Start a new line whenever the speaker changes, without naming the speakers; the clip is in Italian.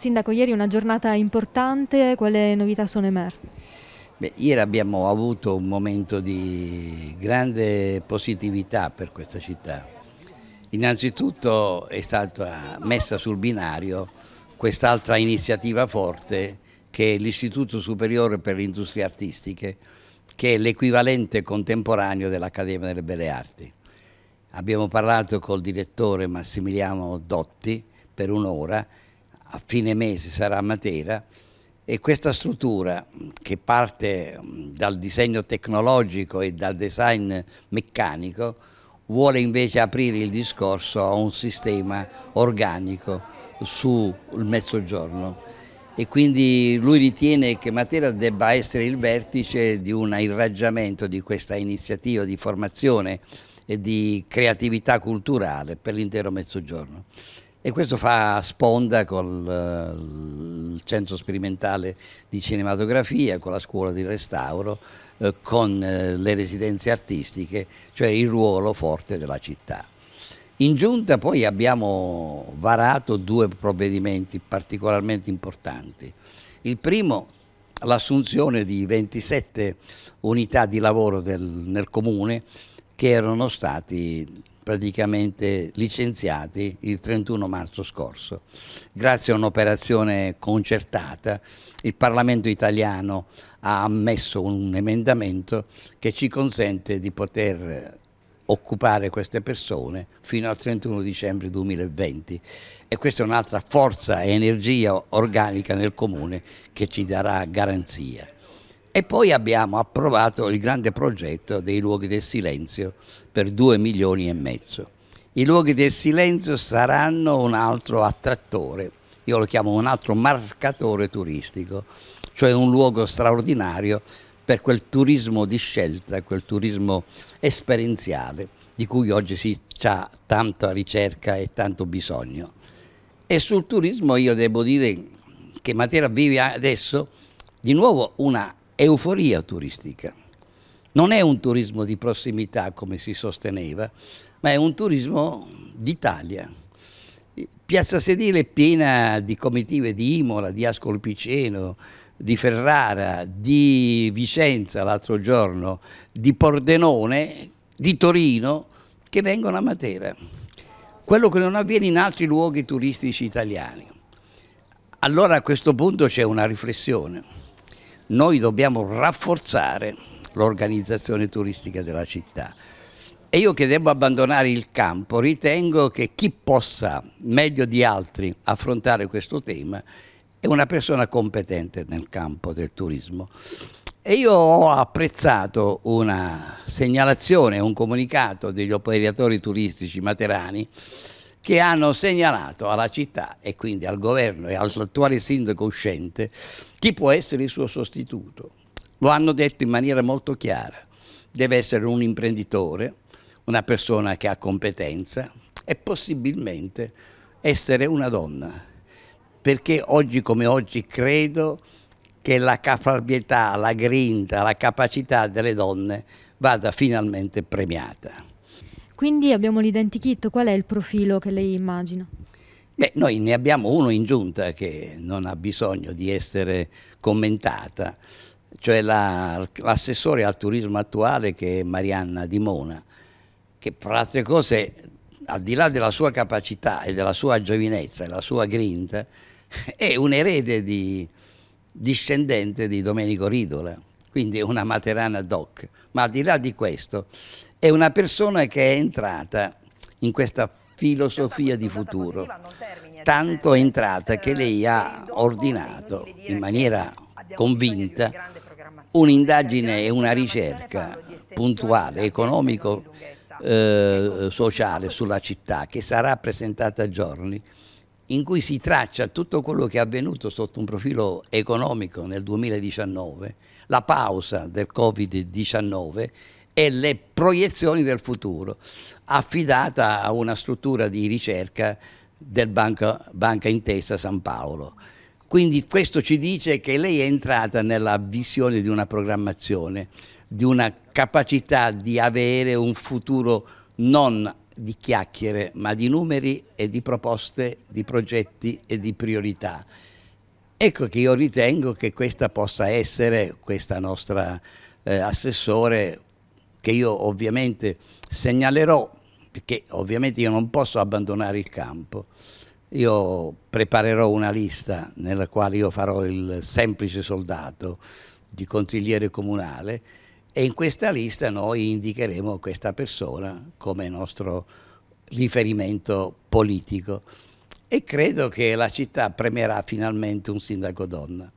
Sindaco, ieri una giornata importante, quali novità sono emerse? Beh, ieri abbiamo avuto un momento di grande positività per questa città. Innanzitutto è stata messa sul binario quest'altra iniziativa forte che è l'Istituto Superiore per le Industrie Artistiche, che è l'equivalente contemporaneo dell'Accademia delle Belle Arti. Abbiamo parlato col direttore Massimiliano Dotti per un'ora a fine mese sarà a Matera e questa struttura che parte dal disegno tecnologico e dal design meccanico vuole invece aprire il discorso a un sistema organico sul mezzogiorno e quindi lui ritiene che Matera debba essere il vertice di un irraggiamento di questa iniziativa di formazione e di creatività culturale per l'intero mezzogiorno. E questo fa sponda con eh, il Centro Sperimentale di Cinematografia, con la Scuola di Restauro, eh, con eh, le residenze artistiche, cioè il ruolo forte della città. In giunta poi abbiamo varato due provvedimenti particolarmente importanti. Il primo l'assunzione di 27 unità di lavoro del, nel comune che erano stati praticamente licenziati il 31 marzo scorso. Grazie a un'operazione concertata il Parlamento italiano ha ammesso un emendamento che ci consente di poter occupare queste persone fino al 31 dicembre 2020 e questa è un'altra forza e energia organica nel comune che ci darà garanzia. E poi abbiamo approvato il grande progetto dei luoghi del silenzio per 2 milioni e mezzo. I luoghi del silenzio saranno un altro attrattore, io lo chiamo un altro marcatore turistico, cioè un luogo straordinario per quel turismo di scelta, quel turismo esperienziale di cui oggi si ha tanta ricerca e tanto bisogno. E sul turismo io devo dire che Matera vive adesso di nuovo una euforia turistica. Non è un turismo di prossimità come si sosteneva, ma è un turismo d'Italia. Piazza Sedile è piena di comitive di Imola, di Ascolpiceno, di Ferrara, di Vicenza l'altro giorno, di Pordenone, di Torino, che vengono a Matera. Quello che non avviene in altri luoghi turistici italiani. Allora a questo punto c'è una riflessione noi dobbiamo rafforzare l'organizzazione turistica della città. E io che devo abbandonare il campo ritengo che chi possa meglio di altri affrontare questo tema è una persona competente nel campo del turismo. E io ho apprezzato una segnalazione, un comunicato degli operatori turistici materani che hanno segnalato alla città e quindi al governo e all'attuale sindaco uscente chi può essere il suo sostituto. Lo hanno detto in maniera molto chiara. Deve essere un imprenditore, una persona che ha competenza e possibilmente essere una donna. Perché oggi come oggi credo che la caparbietà, la grinta, la capacità delle donne vada finalmente premiata. Quindi abbiamo l'identikit, qual è il profilo che lei immagina? Beh, noi ne abbiamo uno in giunta che non ha bisogno di essere commentata, cioè l'assessore al turismo attuale che è Marianna Di Mona, che fra altre cose, al di là della sua capacità e della sua giovinezza e della sua grinta, è un erede di, discendente di Domenico Ridola, quindi una materana doc. Ma al di là di questo, è una persona che è entrata in questa filosofia di futuro, tanto è entrata che lei ha ordinato in maniera convinta un'indagine e una ricerca puntuale, economico, eh, sociale sulla città che sarà presentata a giorni in cui si traccia tutto quello che è avvenuto sotto un profilo economico nel 2019, la pausa del Covid-19 e le proiezioni del futuro, affidata a una struttura di ricerca del Banca, Banca Intesa San Paolo. Quindi questo ci dice che lei è entrata nella visione di una programmazione, di una capacità di avere un futuro non di chiacchiere, ma di numeri e di proposte, di progetti e di priorità. Ecco che io ritengo che questa possa essere, questa nostra eh, assessore, che io ovviamente segnalerò, perché ovviamente io non posso abbandonare il campo. Io preparerò una lista nella quale io farò il semplice soldato di consigliere comunale e in questa lista noi indicheremo questa persona come nostro riferimento politico e credo che la città premierà finalmente un sindaco donna.